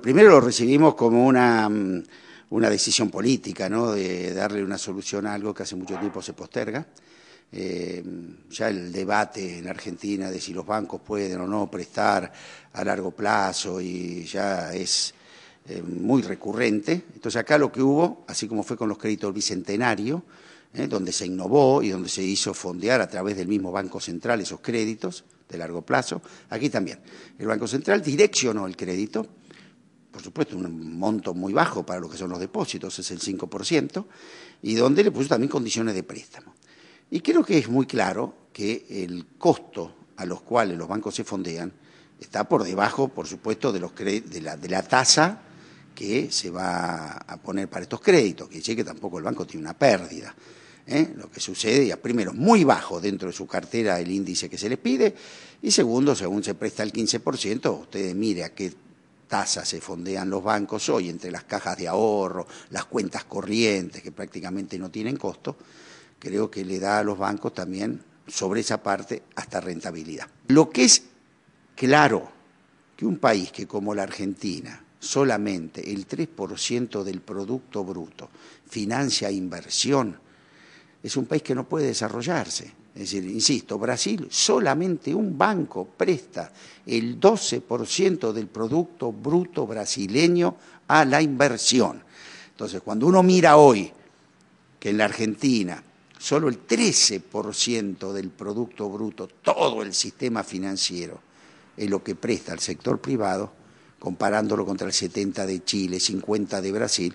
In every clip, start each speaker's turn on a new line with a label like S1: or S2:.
S1: Primero lo recibimos como una, mm, una decisión política, ¿no? de darle una solución a algo que hace mucho tiempo se posterga. Eh, ya el debate en Argentina de si los bancos pueden o no prestar a largo plazo y ya es eh, muy recurrente. Entonces acá lo que hubo, así como fue con los créditos bicentenario, eh, donde se innovó y donde se hizo fondear a través del mismo Banco Central esos créditos de largo plazo, aquí también. El Banco Central direccionó el crédito supuesto, un monto muy bajo para lo que son los depósitos, es el 5%, y donde le puso también condiciones de préstamo. Y creo que es muy claro que el costo a los cuales los bancos se fondean está por debajo, por supuesto, de, los de la, de la tasa que se va a poner para estos créditos, que dice que tampoco el banco tiene una pérdida. ¿eh? Lo que sucede, ya, primero, muy bajo dentro de su cartera el índice que se les pide, y segundo, según se presta el 15%, ustedes mire a qué tasas se fondean los bancos hoy entre las cajas de ahorro, las cuentas corrientes que prácticamente no tienen costo, creo que le da a los bancos también sobre esa parte hasta rentabilidad. Lo que es claro que un país que como la Argentina solamente el 3% del Producto Bruto financia inversión, es un país que no puede desarrollarse. Es decir, insisto, Brasil solamente un banco presta el 12% del Producto Bruto brasileño a la inversión. Entonces, cuando uno mira hoy que en la Argentina solo el 13% del Producto Bruto, todo el sistema financiero, es lo que presta al sector privado, comparándolo contra el 70% de Chile, 50% de Brasil,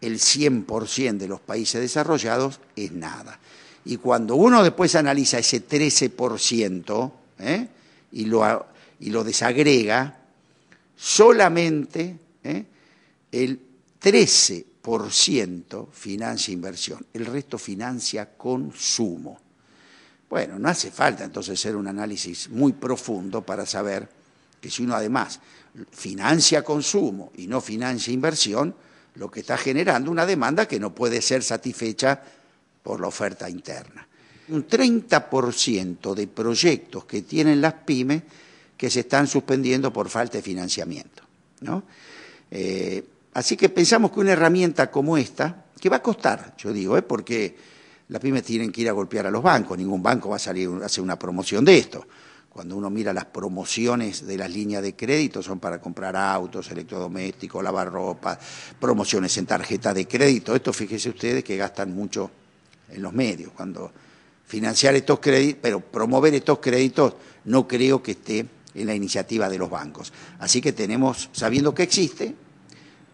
S1: el 100% de los países desarrollados es nada. Y cuando uno después analiza ese 13% ¿eh? y, lo, y, lo, desagrega, solamente ¿eh? el 13% financia inversión, el resto financia consumo. Bueno, no hace falta entonces hacer un análisis muy profundo para saber que si uno además financia consumo y no financia inversión, lo que está generando una demanda que no puede ser satisfecha por la oferta interna. Un 30% de proyectos que tienen las pymes que se están suspendiendo por falta de financiamiento. ¿no? Eh, así que pensamos que una herramienta como esta, que va a costar, yo digo, ¿eh? porque las pymes tienen que ir a golpear a los bancos, ningún banco va a salir a hacer una promoción de esto. Cuando uno mira las promociones de las líneas de crédito, son para comprar autos, electrodomésticos, lavar ropa, promociones en tarjeta de crédito. Esto fíjese ustedes que gastan mucho en los medios, cuando financiar estos créditos, pero promover estos créditos no creo que esté en la iniciativa de los bancos. Así que tenemos, sabiendo que existe,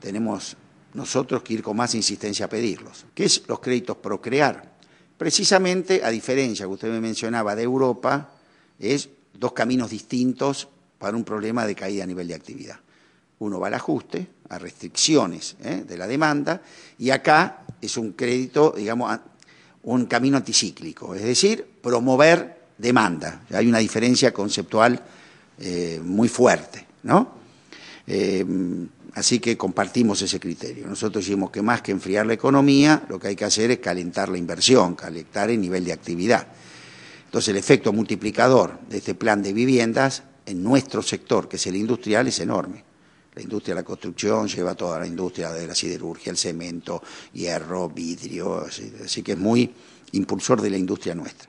S1: tenemos nosotros que ir con más insistencia a pedirlos. ¿Qué es los créditos procrear? Precisamente, a diferencia que usted me mencionaba de Europa, es dos caminos distintos para un problema de caída a nivel de actividad. Uno va al ajuste, a restricciones ¿eh? de la demanda, y acá es un crédito, digamos, un camino anticíclico, es decir, promover demanda. Hay una diferencia conceptual eh, muy fuerte, ¿no? Eh, así que compartimos ese criterio. Nosotros decimos que más que enfriar la economía, lo que hay que hacer es calentar la inversión, calentar el nivel de actividad. Entonces, el efecto multiplicador de este plan de viviendas en nuestro sector, que es el industrial, es enorme. La industria de la construcción lleva toda la industria de la siderurgia, el cemento, hierro, vidrio, así, así que es muy impulsor de la industria nuestra.